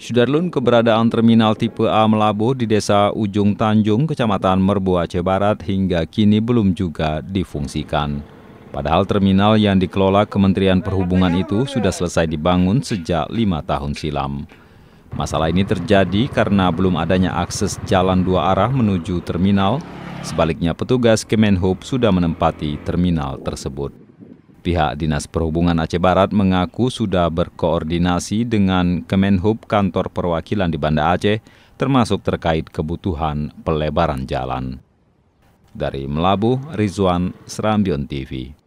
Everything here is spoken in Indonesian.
Sudarlun keberadaan terminal tipe A Melabuh di desa Ujung Tanjung, Kecamatan Merbu Aceh Barat hingga kini belum juga difungsikan. Padahal terminal yang dikelola Kementerian Perhubungan itu sudah selesai dibangun sejak lima tahun silam. Masalah ini terjadi karena belum adanya akses jalan dua arah menuju terminal Sebaliknya, petugas Kemenhub sudah menempati terminal tersebut. Pihak Dinas Perhubungan Aceh Barat mengaku sudah berkoordinasi dengan Kemenhub Kantor Perwakilan di Banda Aceh, termasuk terkait kebutuhan pelebaran jalan. Dari Melabuh Rizwan, Serambion TV.